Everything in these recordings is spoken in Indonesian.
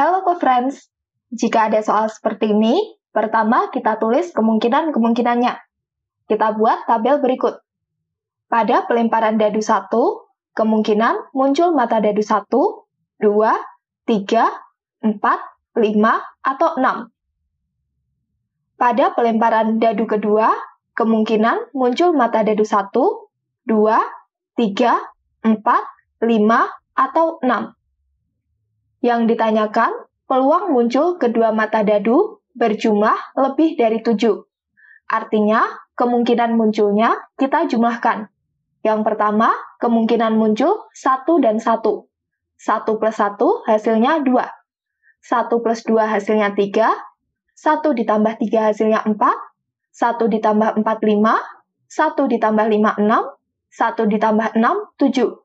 Halo co-friends, jika ada soal seperti ini, pertama kita tulis kemungkinan-kemungkinannya. Kita buat tabel berikut. Pada pelemparan dadu 1, kemungkinan muncul mata dadu 1, 2, 3, 4, 5, atau 6. Pada pelemparan dadu kedua, kemungkinan muncul mata dadu 1, 2, 3, 4, 5, atau 6. Yang ditanyakan, peluang muncul kedua mata dadu berjumlah lebih dari 7. Artinya, kemungkinan munculnya kita jumlahkan. Yang pertama, kemungkinan muncul 1 dan 1. 1 plus 1 hasilnya 2. 1 plus 2 hasilnya 3. 1 ditambah 3 hasilnya 4. 1 ditambah 4, 5. 1 ditambah 5, 6. 1 ditambah 6, 7.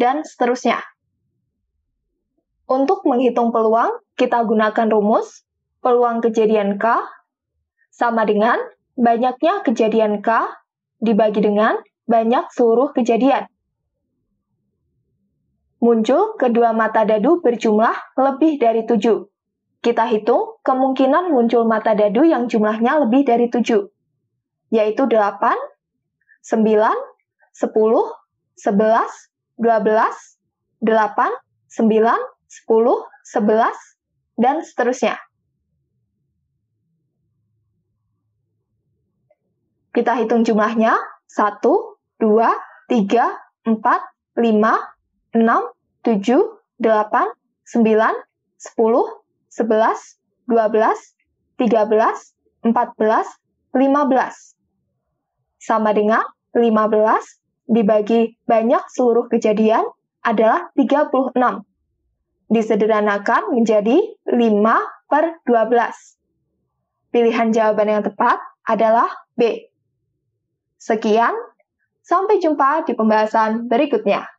Dan seterusnya. Untuk menghitung peluang, kita gunakan rumus peluang kejadian K sama dengan banyaknya kejadian K dibagi dengan banyak seluruh kejadian. Muncul kedua mata dadu berjumlah lebih dari 7. Kita hitung kemungkinan muncul mata dadu yang jumlahnya lebih dari 7, yaitu 8, 9, 10, 11, 12, 8, 9, 10, 11, dan seterusnya. Kita hitung jumlahnya. 1, 2, 3, 4, 5, 6, 7, 8, 9, 10, 11, 12, 13, 14, 15. Sama dengan 15 dibagi banyak seluruh kejadian adalah 36 disederhanakan menjadi 5 per 12. Pilihan jawaban yang tepat adalah B. Sekian, sampai jumpa di pembahasan berikutnya.